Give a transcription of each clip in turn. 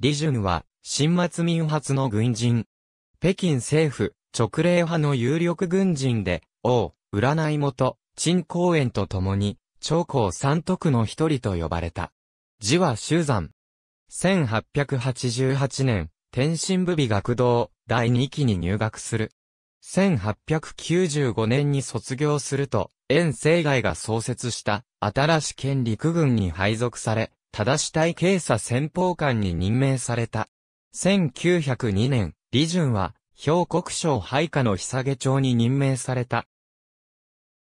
李淳は、新末民発の軍人。北京政府、直令派の有力軍人で、王、占い元、陳公園と共に、長江三徳の一人と呼ばれた。字は修山。1888年、天津部美学堂、第2期に入学する。1895年に卒業すると、遠征外が創設した、新し県陸軍に配属され、正し体警察先方官に任命された。1902年、李淳は、兵国省配下の久下町に任命された。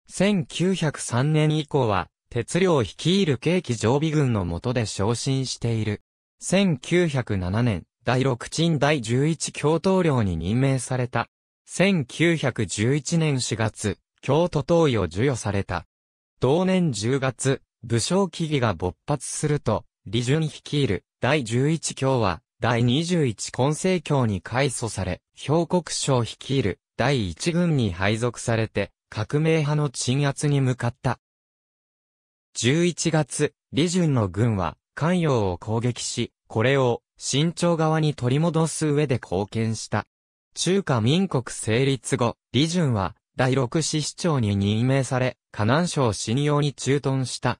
1903年以降は、鉄領率いる景気常備軍の下で昇進している。1907年、第六鎮第十一共闘領に任命された。1911年4月、京都東を授与された。同年10月、武将起義が勃発すると、李順率いる第11教は第21根政教に改組され、兵国省率いる第1軍に配属されて、革命派の鎮圧に向かった。11月、李順の軍は、関陽を攻撃し、これを、新朝側に取り戻す上で貢献した。中華民国成立後、李順は、第六市市長に任命され、河南省信用に駐屯した。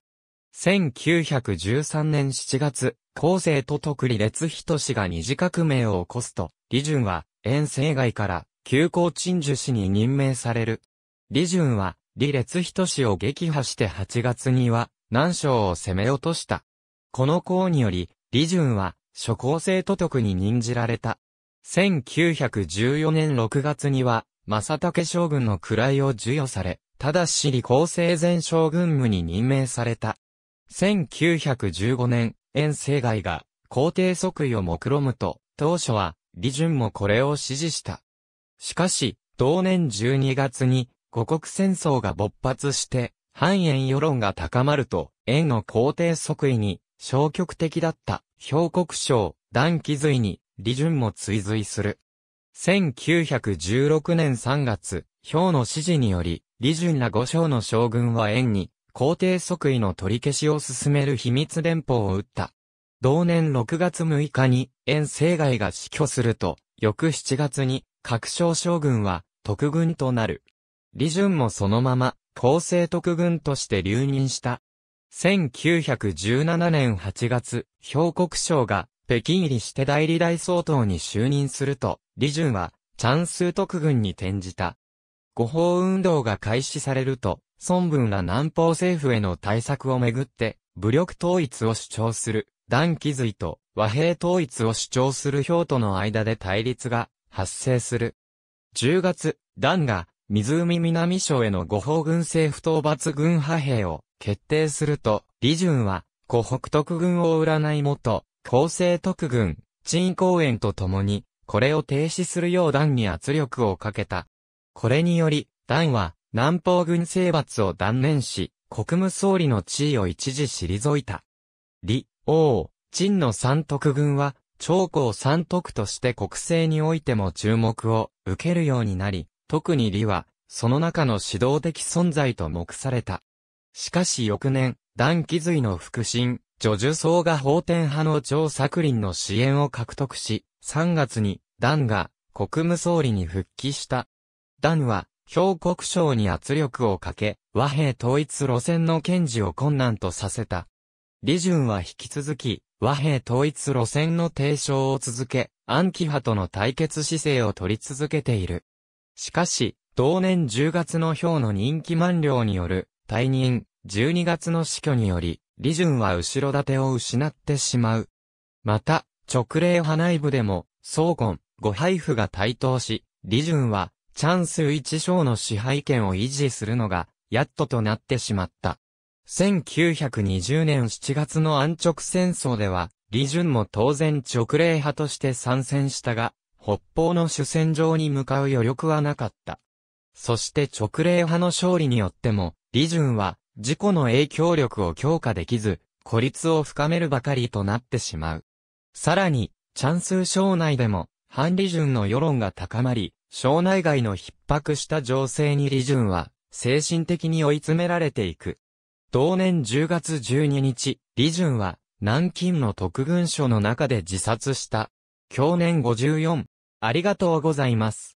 1913年7月、後世と督利列人氏が二次革命を起こすと、李順は、遠征外から、旧高鎮守氏に任命される。李順は、李列人氏を撃破して8月には、南昌を攻め落とした。この功により、李順は、諸公生都督に任じられた。1914年6月には、正武将軍の位を授与され、ただし李厚生前将軍務に任命された。1915年、遠征外が皇帝即位を目論むと、当初は、李淳もこれを支持した。しかし、同年12月に、五国戦争が勃発して、反円世論が高まると、円の皇帝即位に、消極的だった、兵国省、段気髄に、李淳も追随する。1916年3月、兵の指示により、李淳ら五将の将軍は円に、皇帝即位の取り消しを進める秘密連邦を打った。同年6月6日に、遠征外が死去すると、翌7月に、各省将軍は、特軍となる。李順もそのまま、厚生特軍として留任した。1917年8月、兵国省が、北京入りして代理大総統に就任すると、李順は、チャンス特軍に転じた。誤報運動が開始されると、孫文ら南方政府への対策をめぐって、武力統一を主張する、断気髄と和平統一を主張する表との間で対立が発生する。10月、段が湖南省への五方軍政府討伐軍派兵を決定すると、李順は、湖北特軍を占い元、厚生特軍、陳公園と共に、これを停止するよう段に圧力をかけた。これにより、段は、南方軍征伐を断念し、国務総理の地位を一時退いた。李、王、陳の三徳軍は、長江三徳として国政においても注目を受けるようになり、特に李は、その中の指導的存在と目された。しかし翌年、段気髄の腹心、女樹僧が法典派の張作林の支援を獲得し、3月に、段が国務総理に復帰した。段は、兵国省に圧力をかけ、和平統一路線の堅持を困難とさせた。李順は引き続き、和平統一路線の提唱を続け、暗記派との対決姿勢を取り続けている。しかし、同年10月の表の任期満了による退任、12月の死去により、李順は後ろ盾を失ってしまう。また、直令派内部でも、総根、ご配布が台頭し、李順はチャンス一章の支配権を維持するのが、やっととなってしまった。1920年7月の安直戦争では、李淳も当然直令派として参戦したが、北方の主戦場に向かう余力はなかった。そして直令派の勝利によっても、李淳は、自己の影響力を強化できず、孤立を深めるばかりとなってしまう。さらに、チャンス省内でも、反李淳の世論が高まり、省内外の逼迫した情勢に李淳は、精神的に追い詰められていく。同年10月12日、李淳は、南京の特軍所の中で自殺した。去年54。ありがとうございます。